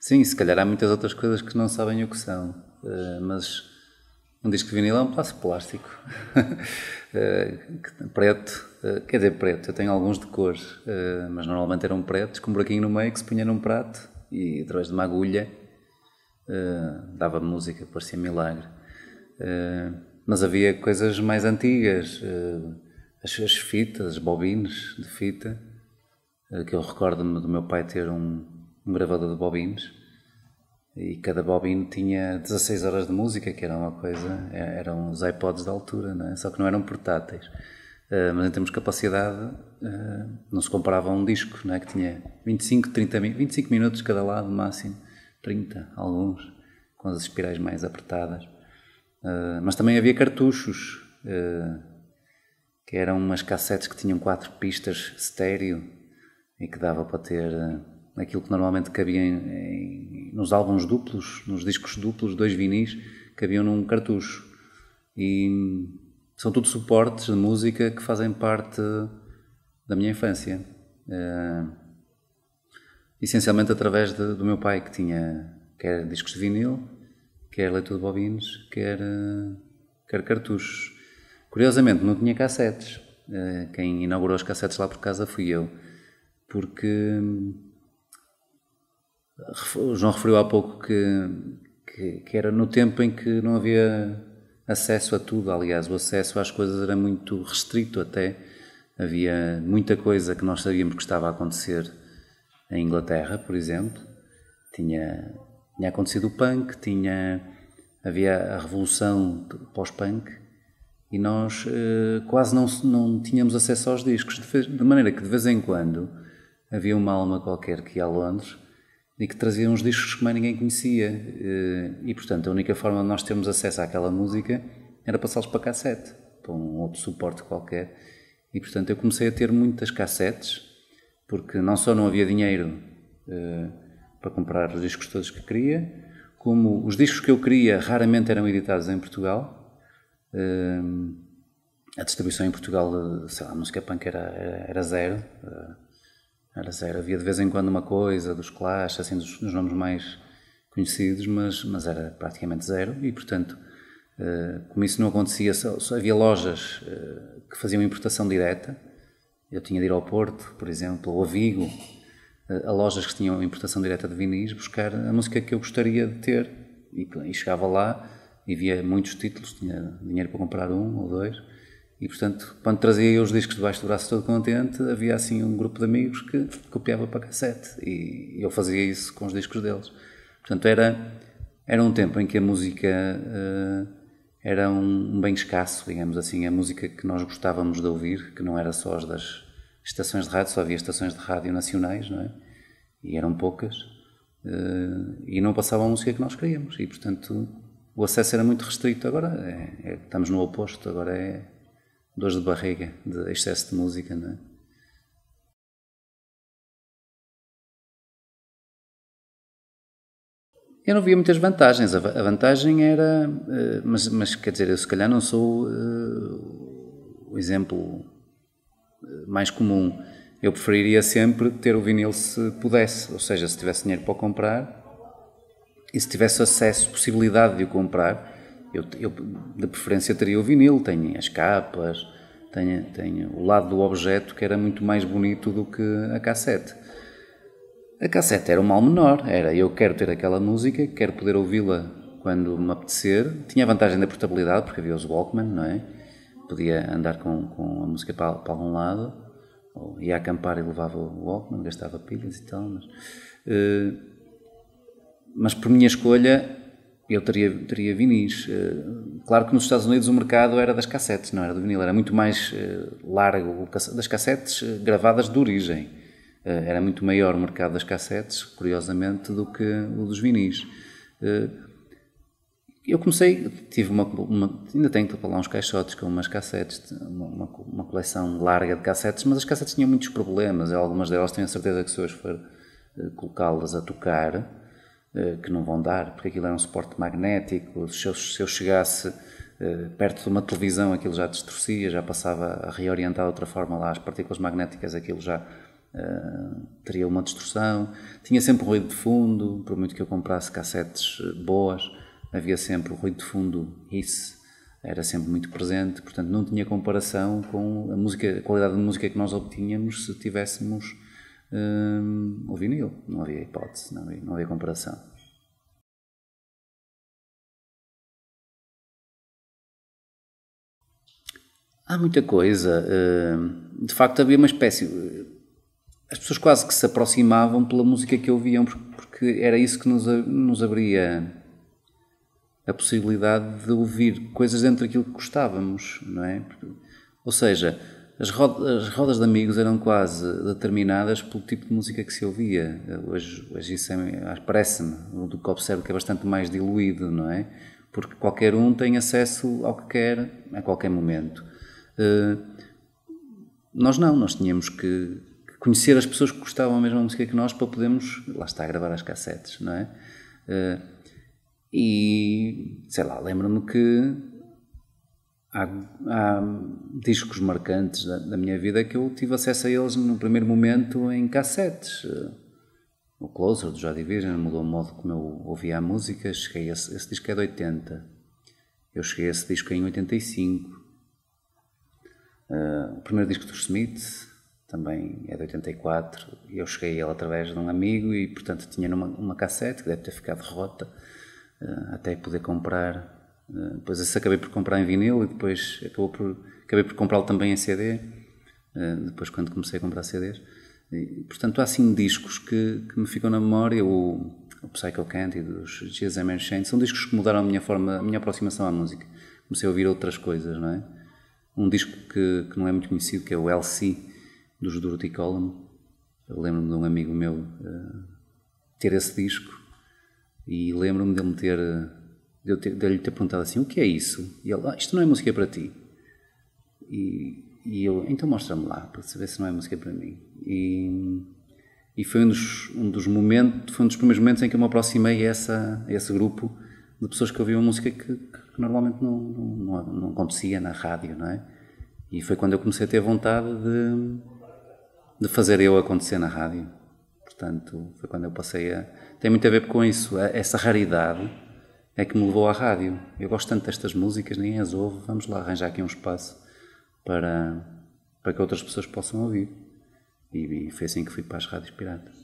Sim, se calhar há muitas outras coisas que não sabem o que são, uh, mas um disco de vinil é um pedaço de plástico, uh, preto, uh, quer dizer preto, eu tenho alguns de cores, mas normalmente eram pretos, com um buraquinho no meio que se punha num prato e através de uma agulha dava música, parecia milagre. mas havia coisas mais antigas, as, as fitas, as bobines de fita, que eu recordo-me do meu pai ter um um gravador de bobines e cada bobine tinha 16 horas de música, que era uma coisa, é, eram os iPods da altura, né? só que não eram portáteis. Uh, mas em termos de capacidade, uh, não se comparava a um disco, é que tinha 25, 30, 25 minutos cada lado, máximo 30, alguns, com as espirais mais apertadas. Uh, mas também havia cartuchos, que eram umas cassetes que tinham quatro pistas estéreo e que dava para ter aquilo que normalmente cabia em, em, nos álbuns duplos, nos discos duplos, dois vinis, cabiam num cartucho. E são tudo suportes de música que fazem parte da minha infância. Eh, essencialmente através de, do meu pai, que tinha quer discos de vinil, quer leitura de bobines, quer, eh, quer cartuchos. Curiosamente, não tinha cassetes. Eh, quem inaugurou os cassetes lá por casa fui eu, porque o João referiu há pouco que, que, que, era no tempo em que não havia acesso a tudo, aliás, o acesso às coisas era muito restrito até. Havia muita coisa que nós sabíamos que estava a acontecer em Inglaterra, por exemplo. Tinha, tinha acontecido o punk, tinha, havia a revolução pós-punk e nós eh, quase não, não tínhamos acesso aos discos, de, de maneira que de vez em quando havia uma alma qualquer que ia a Londres e que traziam uns discos que mais ninguém conhecia. Eh, e, portanto, a única forma de nós termos acesso àquela música era passá-los para cassete, para um outro suporte qualquer. E, portanto, eu comecei a ter muitas cassetes, porque não só não havia dinheiro eh, para comprar os discos todos que queria, como os discos que eu queria raramente eram editados em Portugal. Eh, a distribuição em Portugal, sei lá, a música punk era, era zero era zero havia de vez em quando uma coisa dos Clash, assim, dos, dos nomes mais conhecidos, mas, mas era praticamente zero e, portanto, eh, como isso não acontecia, só, só havia lojas eh, que faziam importação direta. Eu tinha de ir ao Porto, por exemplo, ou a Vigo, eh, a lojas que tinham importação direta de vinis, buscar a música que eu gostaria de ter. E, e chegava lá e via muitos títulos, tinha dinheiro para comprar um ou dois e, portanto, quando trazia eu os discos debaixo do braço todo contente, havia assim um grupo de amigos que copiava para cassete. E eu fazia isso com os discos deles. Portanto, era, era um tempo em que a música uh, era um, um, bem escasso, digamos assim. A música que nós gostávamos de ouvir, que não era só as das estações de rádio, só havia estações de rádio nacionais, não é? E eram poucas. Uh, e não passava a música que nós queríamos. E, portanto, o acesso era muito restrito. Agora é, é, estamos no oposto, agora é dores de barriga, de excesso de música, não é? Eu não via muitas vantagens. A vantagem era. Eh, mas, mas quer dizer, eu se calhar não sou uh, o exemplo eh, mais comum. Eu preferiria sempre ter o vinil se pudesse, ou seja, se tivesse dinheiro para comprar e se tivesse acesso, possibilidade de o comprar, eu, eu de preferência teria o vinil, tenho as capas, tenho, tenho o lado do objeto que era muito mais bonito do que a cassete. A cassete era o um mal menor, era eu quero ter aquela música, quero poder ouvi-la quando me apetecer. Tinha a vantagem da portabilidade, porque havia os Walkman, não é? Podia andar com, com a música para, para algum lado, ou ia acampar e levava o Walkman, gastava pilhas e tal. Mas, uh, mas por minha escolha, eu teria, teria vinis. Eh, claro que nos Estados Unidos o mercado era das cassetes, não era do vinil, era muito mais eh, largo, das cassetes eh, gravadas de origem. Era muito maior o mercado das cassetes, curiosamente, do que o dos vinis. Eu comecei, tive uma, uma ainda tenho que falar uns caixotes com umas cassetes, uma, uma, coleção larga de cassetes, mas as cassetes tinham muitos problemas, algumas delas tenho a certeza que se hoje for colocá-las a tocar, eh, que não vão dar, porque aquilo era um suporte magnético, se eu, se eu chegasse eh, perto de uma televisão aquilo já distorcia, já passava a reorientar de outra forma lá, as partículas magnéticas aquilo já uh, teria uma distorção, tinha sempre um ruído de fundo, por muito que eu comprasse cassetes boas, havia sempre o ruído de fundo, isso era sempre muito presente, portanto não tinha comparação com a, música, a qualidade de música que nós obtínhamos se tivéssemos um, o vinil. Não havia hipótese, não havia, não havia comparação. Há muita coisa. Hum, de facto, havia uma espécie. As pessoas quase que se aproximavam pela música que ouviam, porque era isso que nos, nos abria a possibilidade de ouvir coisas dentro daquilo que gostávamos, não é? Ou seja, as rodas, as rodas de amigos eram quase determinadas pelo tipo de música que se ouvia. Hoje, hoje isso é, ah, parece-me, do que observo que é bastante mais diluído, não é? Porque qualquer um tem acesso ao que quer a qualquer momento. Uh, nós não, nós tínhamos que conhecer as pessoas que gostavam a mesma música que nós para podermos, lá está, gravar as cassetes, não é? Uh, e, sei lá, lembro-me que há, há discos marcantes da, da, minha vida que eu tive acesso a eles no primeiro momento em cassetes. Eh, o Closer do Joy Division mudou o modo como eu ouvia a música. Cheguei a esse, disco é de 80. Eu cheguei a esse disco em 85. Uh, eh, o primeiro disco dos Smith também é de 84. Eu cheguei a ele através de um amigo e, portanto, tinha numa, uma cassete que deve ter ficado rota uh, até poder comprar eh, depois esse acabei por comprar em vinil e depois acabou por, acabei por comprá-lo também em CD, eh, depois quando comecei a comprar CDs. E, portanto, há assim discos que, que me ficam na memória, o, o Psycho Candy dos Jesus and Shane, são discos que mudaram a minha forma, a minha aproximação à música. Comecei a ouvir outras coisas, não é? Um disco que, que não é muito conhecido, que é o LC, dos Dorothy Column. Eu lembro-me de um amigo meu uh, ter esse disco e lembro-me dele me ter de eu ter, de lhe ter perguntado assim: o que é isso? E ele: ah, isto não é música para ti. E, e eu: então mostra-me lá, para saber se não é música para mim. E, e foi um dos, um dos momentos, foi um dos primeiros momentos em que eu me aproximei a, essa, a esse grupo de pessoas que ouviam música que, que normalmente não, não, não, acontecia na rádio, não é? E foi quando eu comecei a ter vontade de, de fazer eu acontecer na rádio. Portanto, foi quando eu passei a. Tem muito a ver com isso, essa raridade é que me levou à rádio. Eu gosto tanto destas músicas, ninguém as ouve, vamos lá arranjar aqui um espaço para, para que outras pessoas possam ouvir. E, e foi assim que fui para as rádios piratas.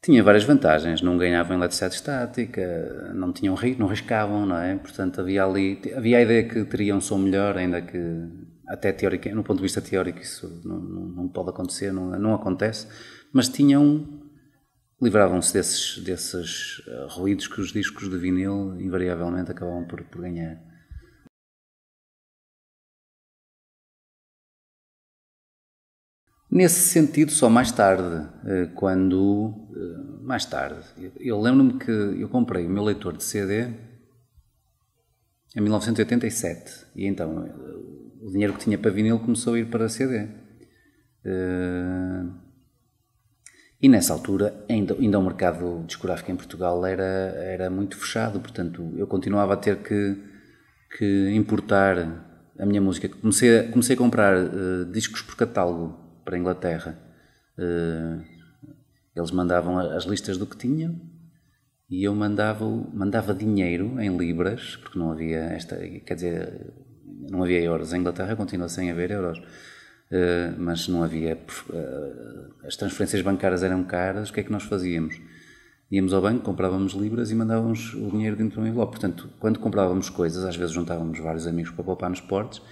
Tinha várias vantagens, não ganhavam eletricidade estática, não tinham não riscavam, não é? Portanto, havia ali, havia a ideia que teriam um som melhor, ainda que até teórico, no ponto de vista teórico isso não, não, não pode acontecer, não, não acontece, mas tinham livravam-se desses, desses eh, ruídos que os discos de vinil invariavelmente acabavam por, por ganhar. Nesse sentido, só mais tarde, eh, quando. Eh, mais tarde. Eu, eu lembro-me que eu comprei o meu leitor de CD em 1987. E então o dinheiro que tinha para vinil começou a ir para CD. Uh, e nessa altura, ainda, ainda o mercado discográfico em Portugal era, era muito fechado, portanto eu continuava a ter que, que importar a minha música. Comecei a, comecei a comprar uh, discos por catálogo para a Inglaterra. Uh, eles mandavam as listas do que tinham e eu mandava, mandava dinheiro em libras, porque não havia esta, quer dizer, não havia euros. A Inglaterra continua sem haver euros. Eh, mas não havia. Eh, as transferências bancárias eram caras, o que é que nós fazíamos? Íamos ao banco, comprávamos libras e mandávamos o dinheiro dentro de um envelope. Portanto, quando comprávamos coisas, às vezes juntávamos vários amigos para poupar nos portes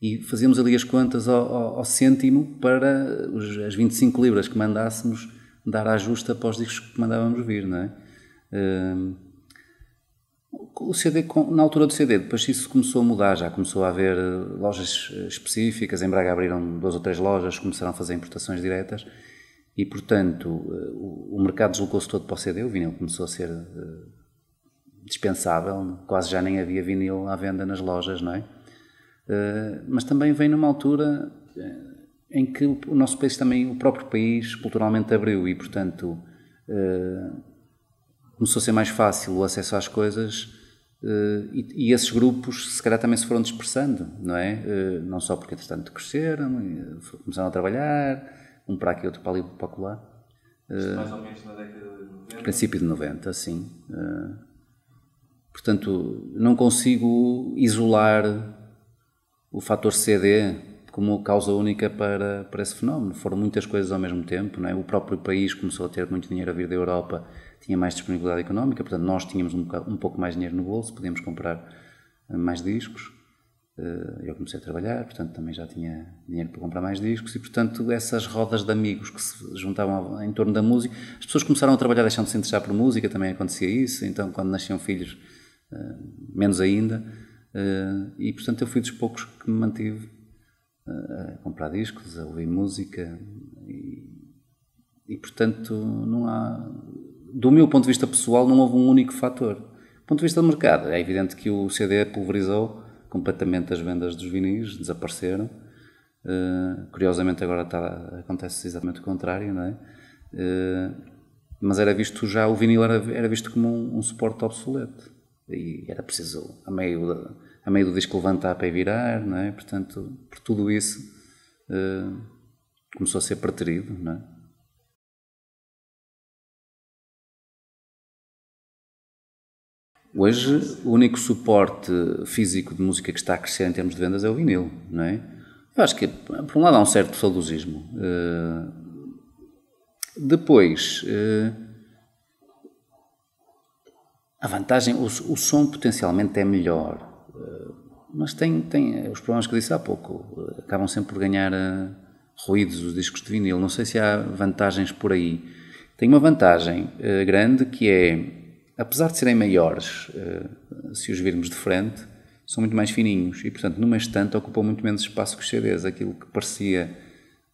e fazíamos ali as contas ao, ao, ao cêntimo para os, as 25 libras que mandássemos dar à justa para os discos que mandávamos vir, não é? Uh, o CD, na altura do CD, depois isso começou a mudar, já começou a haver eh, lojas eh, específicas, em Braga abriram duas ou três lojas, começaram a fazer importações diretas e, portanto, eh, o mercado deslocou-se todo para o CD, o vinil começou a ser dispensável, quase já nem havia vinil à venda nas lojas, não é? Mas também vem numa altura em que o nosso país também, o próprio país, culturalmente abriu e, portanto, começou a ser mais fácil o acesso às coisas eh, e, e esses grupos se calhar também se foram dispersando, não é? Eh, não só porque entretanto cresceram, eh, começaram a trabalhar, um para aqui, outro para ali, para acolá. Isto mais ou menos na década de 90? Princípio de 90, sim. Portanto, não consigo isolar o fator CD como causa única para, para esse fenómeno. Foram muitas coisas ao mesmo tempo, não é? O próprio país começou a ter muito dinheiro a vir da Europa tinha mais disponibilidade económica, portanto nós tínhamos um, bocado, um pouco mais dinheiro no bolso, podíamos comprar eh, mais discos. Eh, eu comecei a trabalhar, portanto também já tinha dinheiro para comprar mais discos e, portanto, essas rodas de amigos que se juntavam em torno da música, as pessoas começaram a trabalhar deixando de se interessar por música, também acontecia isso, então quando nasciam filhos, eh, menos ainda. E, portanto, eu fui dos poucos que me mantive a comprar discos, a ouvir música e, e portanto, não há do meu ponto de vista pessoal, não houve um único fator. Do ponto de vista do mercado, é evidente que o CD pulverizou completamente as vendas dos vinis, desapareceram. Uh, curiosamente, agora está, acontece exatamente o contrário, não é? Uh, mas era visto já, o vinil era, era visto como um, um suporte obsoleto. E era preciso, a meio, a meio do disco, levantar para virar, não é? Portanto, por tudo isso, uh, começou a ser preterido, não é? Hoje, o único suporte físico de música que está a crescer em termos de vendas é o vinil, não é? Eu acho que, por um lado, há um certo saudosismo. Uh, depois, uh, a vantagem, o, o, som potencialmente é melhor, uh, mas tem, tem os problemas que disse há pouco. Acabam sempre por ganhar ruídos os discos de vinil. Não sei se há vantagens por aí. Tem uma vantagem grande que é apesar de serem maiores, eh, se os virmos de frente, são muito mais fininhos e, portanto, numa estante ocupam muito menos espaço que os CDs. Aquilo que parecia.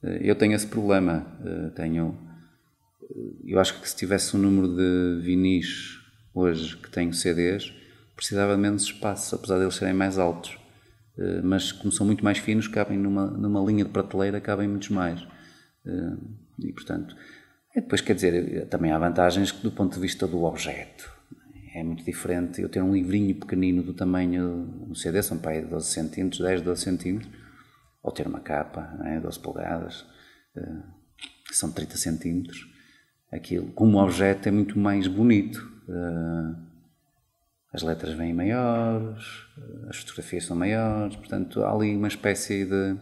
Eh, eu tenho esse problema. Eh, tenho. Eu acho que se tivesse o um número de vinis hoje que tenho CDs, precisava de menos espaço, apesar de eles serem mais altos. Mas, como são muito mais finos, cabem numa, numa linha de prateleira, cabem muitos mais. E, portanto, e depois, quer dizer, eh, também há vantagens do ponto de vista do objeto. É muito diferente eu ter um livrinho pequenino do tamanho, um CD, são para 12 centímetros, 10, 12 centímetros, ou ter uma capa, é? 12 polegadas, eh, são 30 centímetros. Aquilo, como objeto, é muito mais bonito. Eh, as letras vêm maiores, as fotografias são maiores, portanto, há ali uma espécie de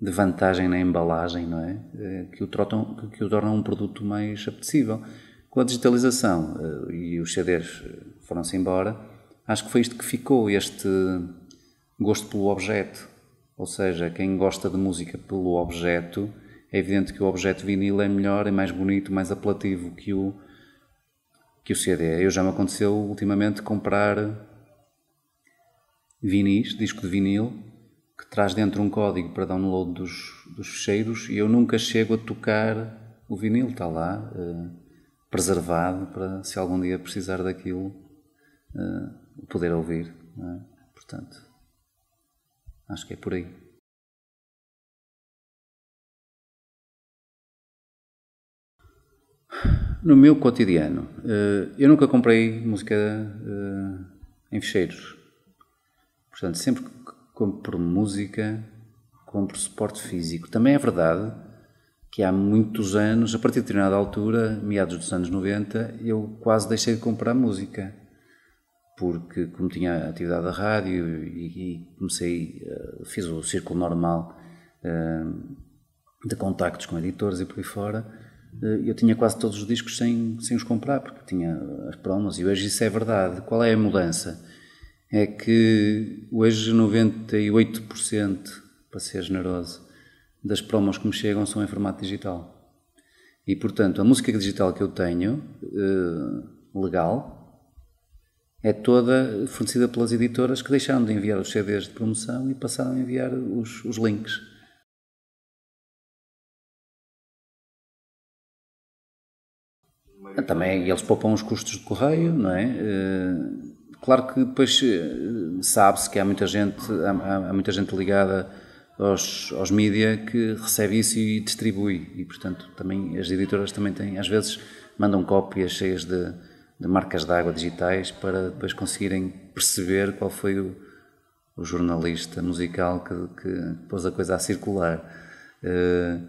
de vantagem na embalagem, não é? Eh, que o, trotam, que, o tornam um produto mais apetecível. Com a digitalização eh, e os CDs eh, foram-se embora, acho que foi isto que ficou, este gosto pelo objeto. Ou seja, quem gosta de música pelo objeto, é evidente que o objeto vinil é melhor, é mais bonito, mais apelativo que o, que o CD. Eu já me aconteceu ultimamente comprar vinis, disco de vinil, que traz dentro um código para download dos, dos fecheiros e eu nunca chego a tocar o vinil, está lá, eh, preservado para se algum dia precisar daquilo eh, poder ouvir. É? Portanto, acho que é por aí. No meu cotidiano, eh, eu nunca comprei música eh, em fecheiros. Portanto, sempre que como por música, como por suporte físico. Também é verdade que há muitos anos, a partir de determinada altura, meados dos anos 90, eu quase deixei de comprar música, porque como tinha atividade da rádio e, e comecei, eh, fiz o círculo normal eh, de contactos com editores e por aí fora, eh, eu tinha quase todos os discos sem, sem os comprar, porque tinha as promos, e hoje isso é verdade. Qual é a mudança? é que hoje 98%, para ser generoso, das promos que me chegam são em formato digital. E portanto, a música digital que eu tenho, eh, legal, é toda fornecida pelas editoras que deixaram de enviar os CDs de promoção e passaram a enviar os, os links. Também eles poupam os custos de correio, não é? Eh, Claro que depois eh, sabe-se que há muita gente, há, há muita gente ligada aos, aos mídia que recebe isso e distribui. E, portanto, também as editoras também têm, às vezes, mandam cópias cheias de, de marcas água digitais para depois conseguirem perceber qual foi o, o jornalista musical que, que pôs a coisa a circular. Uh,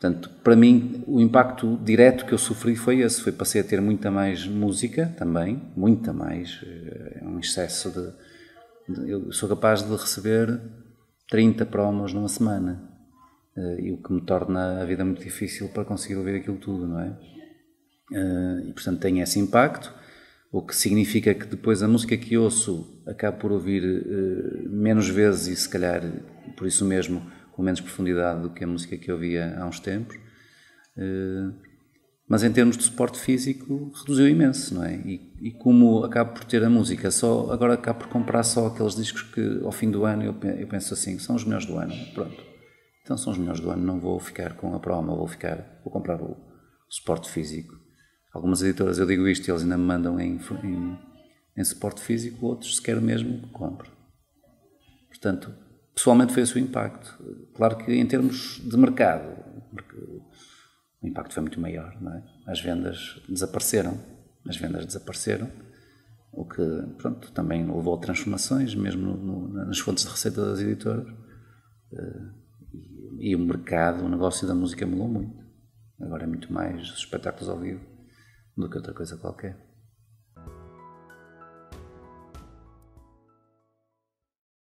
Portanto, para mim, o impacto direto que eu sofri foi esse. Foi passei a ter muita mais música também, muita mais, eh, um excesso de, de eu sou capaz de receber 30 promos numa semana, eh, e o que me torna a vida muito difícil para conseguir ouvir aquilo tudo, não é? Eh, e, portanto, tem esse impacto, o que significa que depois a música que ouço acabo por ouvir menos vezes e, se calhar, por isso mesmo com menos profundidade do que a música que eu via há uns tempos. Eh, mas em termos de suporte físico, reduziu imenso, não é? E, e como acabo por ter a música, só agora acabo por comprar só aqueles discos que ao fim do ano eu, eu penso assim, são os melhores do ano, pronto. Então são os melhores do ano, não vou ficar com a promo, vou ficar, vou comprar o, suporte físico. Algumas editoras eu digo isto e eles ainda me mandam em, em, em suporte físico, outros sequer mesmo compro. Portanto, pessoalmente foi esse o impacto. Claro que em termos de mercado, o impacto foi muito maior, é? As vendas desapareceram, as vendas desapareceram, o que, pronto, também levou a transformações, mesmo no, no, nas fontes de receita das editoras. Eh, e, e o mercado, o negócio da música mudou muito. Agora é muito mais espetáculos ao vivo do que outra coisa qualquer.